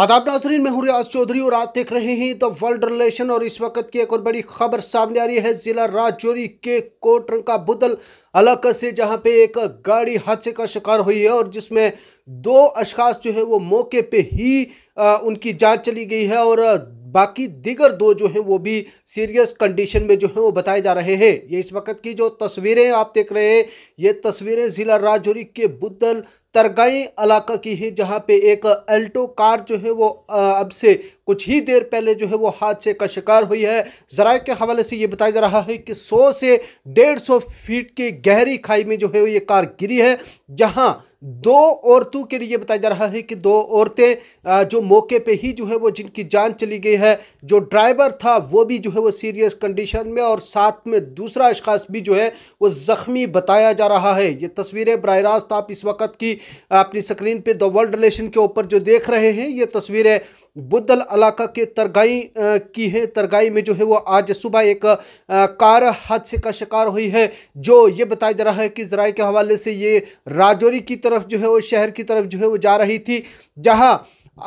आदाब नाजरीन मैं हुरियाज चौधरी और आप देख रहे हैं द वर्ल्ड रिलेशन और इस वक्त की एक और बड़ी खबर सामने आ रही है ज़िला राजौरी के कोटरंग का बुदल अलग से जहां पे एक गाड़ी हादसे का शिकार हुई है और जिसमें दो अशखास जो है वो मौके पे ही आ, उनकी जांच चली गई है और बाकी दिगर दो जो हैं वो भी सीरियस कंडीशन में जो है वो बताए जा रहे हैं ये इस वक्त की जो तस्वीरें आप देख रहे हैं ये तस्वीरें ज़िला राजौरी के बुद्धल तरगाई इलाका की है जहाँ पे एक अल्टो कार जो है वो अब से कुछ ही देर पहले जो है वो हादसे का शिकार हुई है जराए के हवाले से ये बताया जा रहा है कि 100 से 150 फीट की गहरी खाई में जो है वो ये कार गिरी है जहाँ दो औरतों के लिए बताया जा रहा है कि दो औरतें जो मौके पे ही जो है वो जिनकी जान चली गई है जो ड्राइवर था वो भी जो है वो सीरियस कंडीशन में और साथ में दूसरा अशखास भी जो है वो ज़ख्मी बताया जा रहा है ये तस्वीरें बर रास्त आप इस वक्त की अपनी स्क्रीन पर द वर्ल्ड रिलेशन के ऊपर जो देख रहे हैं ये तस्वीरें बुद्धल इलाका के तरगाई की है तरगाई में जो है वो आज सुबह एक कार हादसे का शिकार हुई है जो ये बताया जा रहा है कि जराए के हवाले से ये राजौरी की तरफ जो है वो शहर की तरफ जो है वो जा रही थी जहाँ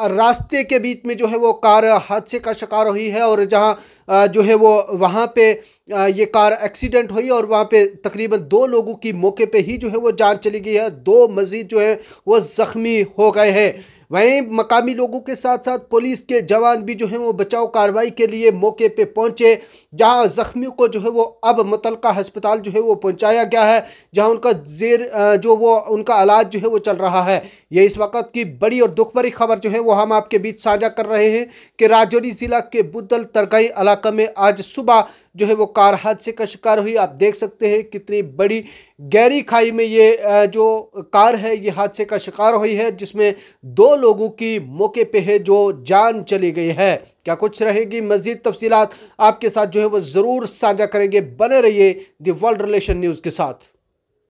रास्ते के बीच में जो है वो कार हादसे का शिकार हुई है और जहाँ जो है वो वहाँ पे ये कार एक्सीडेंट हुई और वहाँ पे तकरीबन दो लोगों की मौके पे ही जो है वो जान चली गई है दो मज़ीद जो है वो ज़ख्मी हो गए हैं वहीं मकामी लोगों के साथ साथ पुलिस के जवान भी जो है वो बचाव कार्रवाई के लिए मौके पर पहुंचे जहाँ जख्मियों को जो है वो अब मुतल हस्पताल जो है वो पहुँचाया गया है जहाँ उनका जेर जो वो उनका इलाज जो है वो चल रहा है ये इस वक्त की बड़ी और दुख भरी खबर जो है वो हम आपके बीच साझा कर रहे हैं कि राजौरी ज़िला के बुद्धल तरगई इलाका में आज सुबह जो है वो कार हादसे का शिकार हुई आप देख सकते हैं कितनी बड़ी गहरी खाई में ये जो कार है ये हादसे का शिकार हुई है जिसमें दो लोगों की मौके पे है जो जान चली गई है क्या कुछ रहेगी मजीद तफसीत आपके साथ जो है वो ज़रूर साझा करेंगे बने रहिए दी वर्ल्ड रिलेशन न्यूज़ के साथ